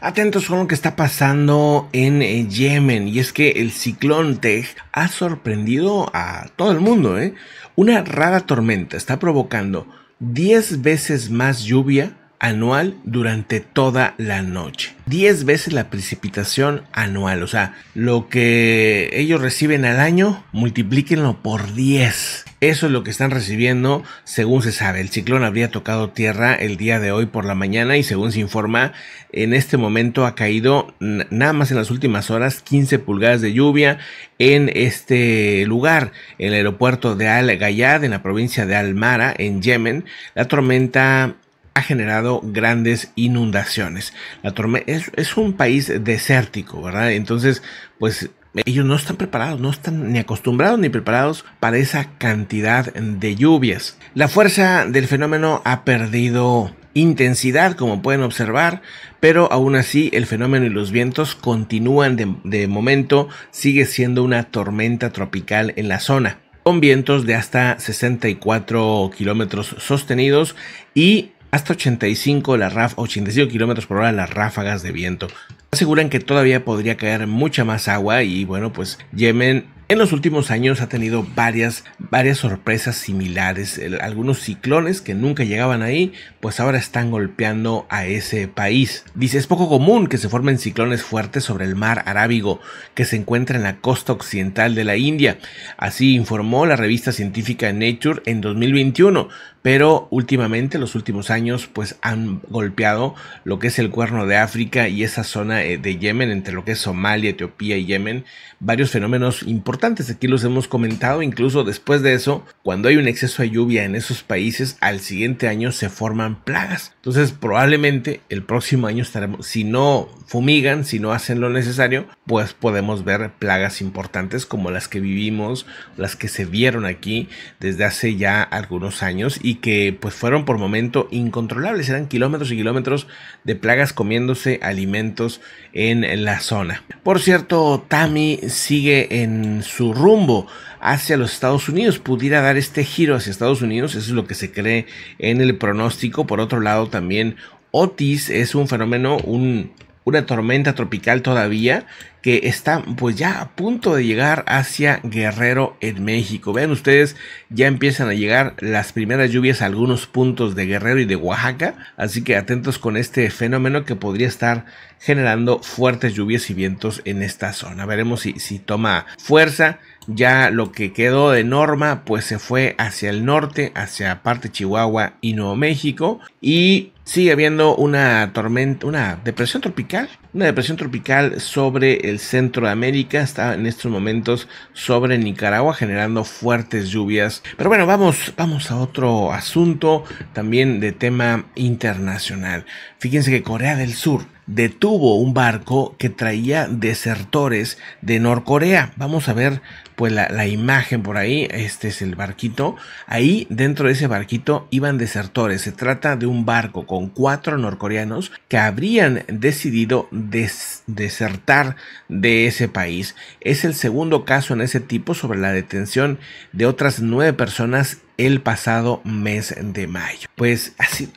Atentos con lo que está pasando en eh, Yemen y es que el ciclón Tej ha sorprendido a todo el mundo. ¿eh? Una rara tormenta está provocando 10 veces más lluvia anual durante toda la noche. 10 veces la precipitación anual, o sea, lo que ellos reciben al año, multiplíquenlo por 10. Eso es lo que están recibiendo, según se sabe. El ciclón habría tocado tierra el día de hoy por la mañana y según se informa, en este momento ha caído nada más en las últimas horas 15 pulgadas de lluvia en este lugar, el aeropuerto de Al Gayad, en la provincia de Almara, en Yemen. La tormenta ha generado grandes inundaciones. La tormenta es, un país desértico, ¿verdad? Entonces, pues ellos no están preparados, no están ni acostumbrados ni preparados para esa cantidad de lluvias. La fuerza del fenómeno ha perdido intensidad, como pueden observar, pero aún así el fenómeno y los vientos continúan de, de momento, sigue siendo una tormenta tropical en la zona con vientos de hasta 64 kilómetros sostenidos y hasta 85 la 85 km por hora las ráfagas de viento. Aseguran que todavía podría caer mucha más agua y bueno, pues Yemen en los últimos años ha tenido varias, varias sorpresas similares. Algunos ciclones que nunca llegaban ahí, pues ahora están golpeando a ese país. Dice, es poco común que se formen ciclones fuertes sobre el mar Arábigo, que se encuentra en la costa occidental de la India. Así informó la revista científica Nature en 2021, pero últimamente, los últimos años, pues han golpeado lo que es el cuerno de África y esa zona eh, de Yemen, entre lo que es Somalia, Etiopía y Yemen, varios fenómenos importantes. Aquí los hemos comentado, incluso después de eso, cuando hay un exceso de lluvia en esos países, al siguiente año se forman plagas. Entonces, probablemente el próximo año estaremos, si no fumigan, si no hacen lo necesario, pues podemos ver plagas importantes como las que vivimos, las que se vieron aquí desde hace ya algunos años y que pues fueron por momento incontrolables, eran kilómetros y kilómetros de plagas comiéndose alimentos en la zona. Por cierto, Tammy sigue en su rumbo hacia los Estados Unidos, pudiera dar este giro hacia Estados Unidos, eso es lo que se cree en el pronóstico. Por otro lado, también Otis es un fenómeno, un, una tormenta tropical todavía que está pues ya a punto de llegar hacia Guerrero en México. Vean ustedes, ya empiezan a llegar las primeras lluvias a algunos puntos de Guerrero y de Oaxaca, así que atentos con este fenómeno que podría estar generando fuertes lluvias y vientos en esta zona. Veremos si, si toma fuerza. Ya lo que quedó de norma pues se fue hacia el norte, hacia parte Chihuahua y Nuevo México y sigue habiendo una tormenta, una depresión tropical una depresión tropical sobre el centro de América, está en estos momentos sobre Nicaragua generando fuertes lluvias. Pero bueno, vamos, vamos a otro asunto también de tema internacional. Fíjense que Corea del Sur detuvo un barco que traía desertores de Norcorea. Vamos a ver pues la, imagen por ahí. Este es el barquito. Ahí dentro de ese barquito iban desertores. Se trata de un barco con cuatro norcoreanos que habrían decidido desertar de ese país. Es el segundo caso en ese tipo sobre la detención de otras nueve personas el pasado mes de mayo. Pues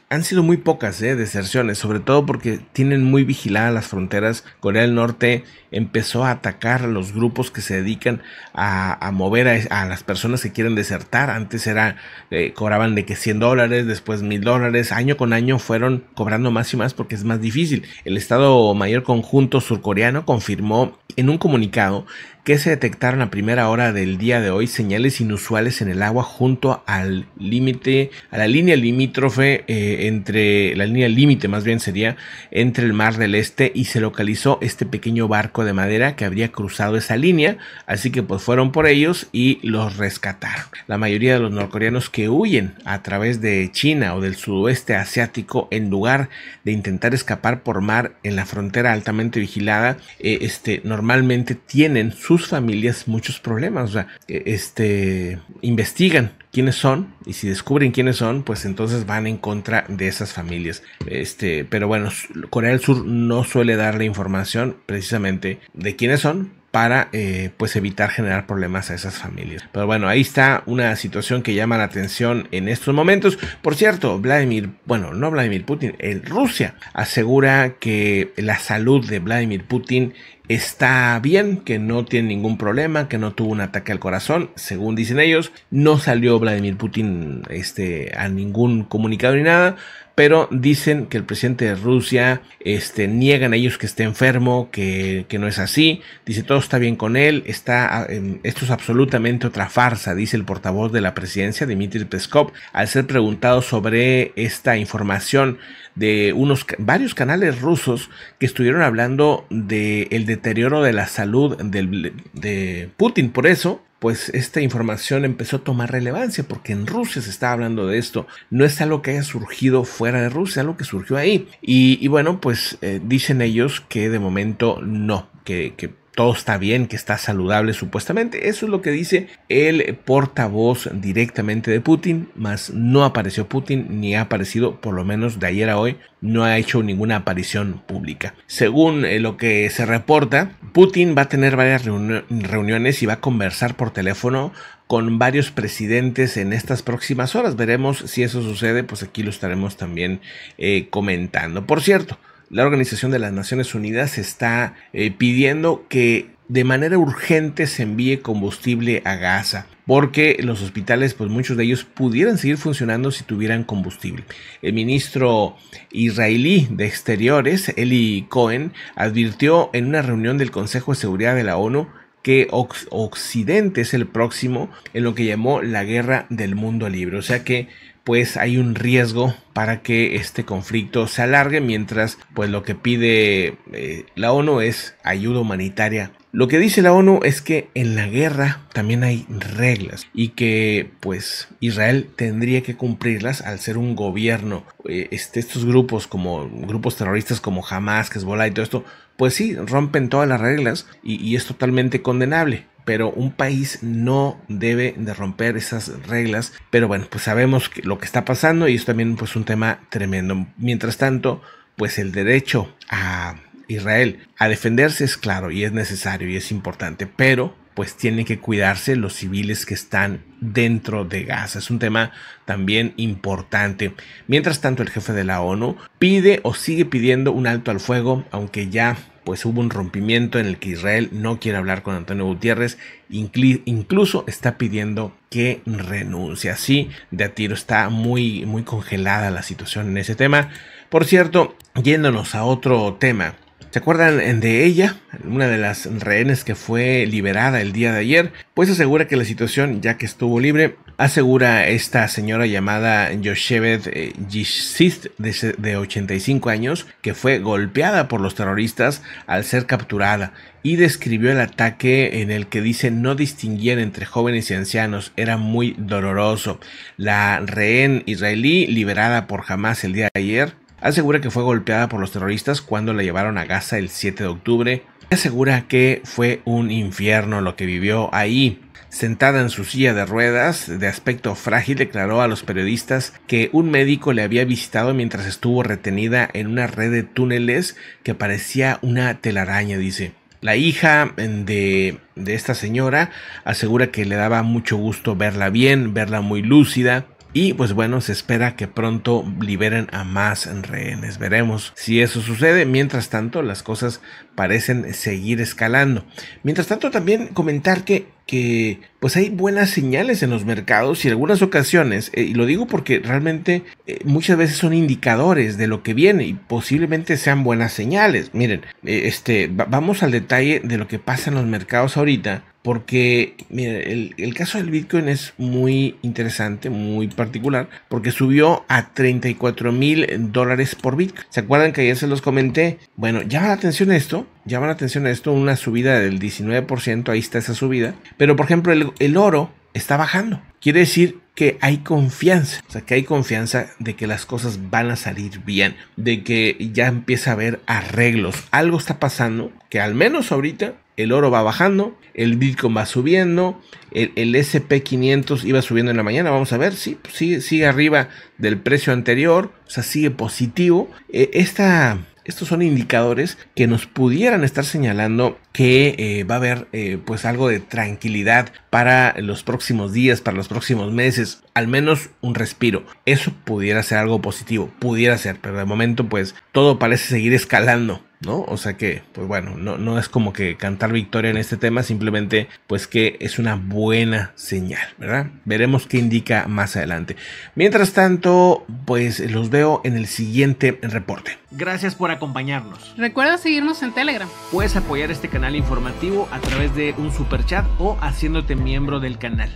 han sido muy pocas ¿eh? deserciones, sobre todo porque tienen muy vigiladas las fronteras. Corea del Norte empezó a atacar los grupos que se dedican a, mover a, las personas que quieren desertar. Antes era, eh, cobraban de que 100 dólares, después 1000 dólares. Año con año fueron cobrando más y más porque es más difícil. El Estado Mayor Conjunto Surcoreano confirmó en un comunicado que se detectaron a primera hora del día de hoy señales inusuales en el agua junto al límite, a la línea limítrofe eh, entre, la línea límite más bien sería, entre el Mar del Este y se localizó este pequeño barco de madera que habría cruzado esa línea, así que pues fueron por ellos y los rescataron. La mayoría de los norcoreanos que huyen a través de China o del sudoeste asiático en lugar de intentar escapar por mar en la frontera altamente vigilada, eh, este, normalmente tienen su sus familias muchos problemas. O sea, e, este, investigan quiénes son y si descubren quiénes son, pues entonces van en contra de esas familias. Este, pero bueno, Corea del Sur no suele dar la información precisamente de quiénes son, para eh, pues evitar generar problemas a esas familias. Pero bueno, ahí está una situación que llama la atención en estos momentos. Por cierto, Vladimir, bueno, no Vladimir Putin, el Rusia asegura que la salud de Vladimir Putin está bien, que no tiene ningún problema, que no tuvo un ataque al corazón, según dicen ellos. No salió Vladimir Putin este, a ningún comunicado ni nada, pero dicen que el presidente de Rusia, este, niegan a ellos que esté enfermo, que, no es así, dice todo está bien con él, está, ah, esto es absolutamente otra farsa, dice el portavoz de la presidencia, Dmitry Peskov, al ser preguntado sobre esta información de unos varios canales rusos que estuvieron hablando del deterioro de la salud de Putin. Por eso, pues esta información empezó a tomar relevancia porque en Rusia se está hablando de esto. No es algo que haya surgido fuera de Rusia, es algo que surgió ahí. Y, bueno, pues eh, dicen ellos que de momento no, que, que todo está bien, que está saludable supuestamente. Eso es lo que dice el portavoz directamente de Putin, mas no apareció Putin ni ha aparecido, por lo menos de ayer a hoy, no ha hecho ninguna aparición pública. Según eh, lo que se reporta, Putin va a tener varias reuniones y va a conversar por teléfono con varios presidentes en estas próximas horas. Veremos si eso sucede, pues aquí lo estaremos también eh, comentando. Por cierto, la Organización de las Naciones Unidas está eh, pidiendo que de manera urgente se envíe combustible a Gaza, porque los hospitales, pues muchos de ellos pudieran seguir funcionando si tuvieran combustible. El ministro israelí de Exteriores, Eli Cohen, advirtió en una reunión del Consejo de Seguridad de la ONU que Occidente es el próximo en lo que llamó la guerra del mundo libre. O sea que pues hay un riesgo para que este conflicto se alargue mientras pues lo que pide eh, la ONU es ayuda humanitaria. Lo que dice la ONU es que en la guerra también hay reglas y que pues Israel tendría que cumplirlas al ser un gobierno. Eh, este, estos grupos como grupos terroristas como Hamas, Hezbollah y todo esto, pues sí, rompen todas las reglas y es totalmente condenable pero un país no debe de romper esas reglas. Pero bueno, pues sabemos lo que está pasando y es también pues un tema tremendo. Mientras tanto, pues el derecho a Israel a defenderse es claro y es necesario y es importante, pero pues tienen que cuidarse los civiles que están dentro de Gaza. Es un tema también importante. Mientras tanto, el jefe de la ONU pide o sigue pidiendo un alto al fuego, aunque ya pues hubo un rompimiento en el que Israel no quiere hablar con Antonio Gutiérrez, incluso está pidiendo que renuncie. Así de a tiro está muy, muy congelada la situación en ese tema. Por cierto, yéndonos a otro tema, ¿Se acuerdan de ella? Una de las rehenes que fue liberada el día de ayer, pues asegura que la situación, ya que estuvo libre, asegura esta señora llamada Yoshevet eh, Yishist de 85 años, que fue golpeada por los terroristas al ser capturada y describió el ataque en el que dice no distinguían entre jóvenes y ancianos, era muy doloroso. La rehén israelí liberada por Hamas el día de ayer asegura que fue golpeada por los terroristas cuando la llevaron a Gaza el 7 de octubre, asegura que fue un infierno lo que vivió ahí. Sentada en su silla de ruedas, de aspecto frágil, declaró a los periodistas que un médico le había visitado mientras estuvo retenida en una red de túneles que parecía una telaraña, dice. La hija mm, de, de esta señora asegura que le daba mucho gusto verla bien, verla muy lúcida, y pues bueno, se espera que pronto liberen a más rehenes. Veremos si eso sucede. Mientras tanto, las cosas parecen seguir escalando. Mientras tanto, también comentar que que pues hay buenas señales en los mercados y en algunas ocasiones, eh, y lo digo porque realmente eh, muchas veces son indicadores de lo que viene y posiblemente sean buenas señales. Miren, eh, este, vamos al detalle de lo que pasa en los mercados ahorita. Porque, el, el, caso del Bitcoin es muy interesante, muy particular, porque subió a 34 mil dólares por Bitcoin. ¿Se acuerdan que ayer se los comenté? Bueno, llama la atención esto, llama la atención esto, una subida del 19%, ahí está esa subida. Pero por ejemplo, el, oro está bajando. Quiere decir que hay confianza, o sea, que hay confianza de que las cosas van a salir bien, de que ya empieza a haber arreglos. Algo está pasando que al menos ahorita el oro va bajando, el Bitcoin va subiendo, el, SP500 iba subiendo en la mañana, vamos a ver, pues, si sigue, arriba del precio anterior, o sea, sigue positivo. E, esta estos son indicadores que nos pudieran estar señalando que eh, va a haber eh, pues algo de tranquilidad para los próximos días, para los próximos meses, al menos un respiro. Eso pudiera ser algo positivo, pudiera ser, pero de momento pues todo parece seguir escalando. ¿no? O sea que, pues bueno, no, no es como que cantar victoria en este tema, simplemente pues que es una buena señal, ¿verdad? Veremos qué indica más adelante. Mientras tanto, pues los veo en el siguiente reporte. Gracias por acompañarnos. Recuerda seguirnos en Telegram. Puedes apoyar este canal informativo a través de un super chat o haciéndote miembro del canal.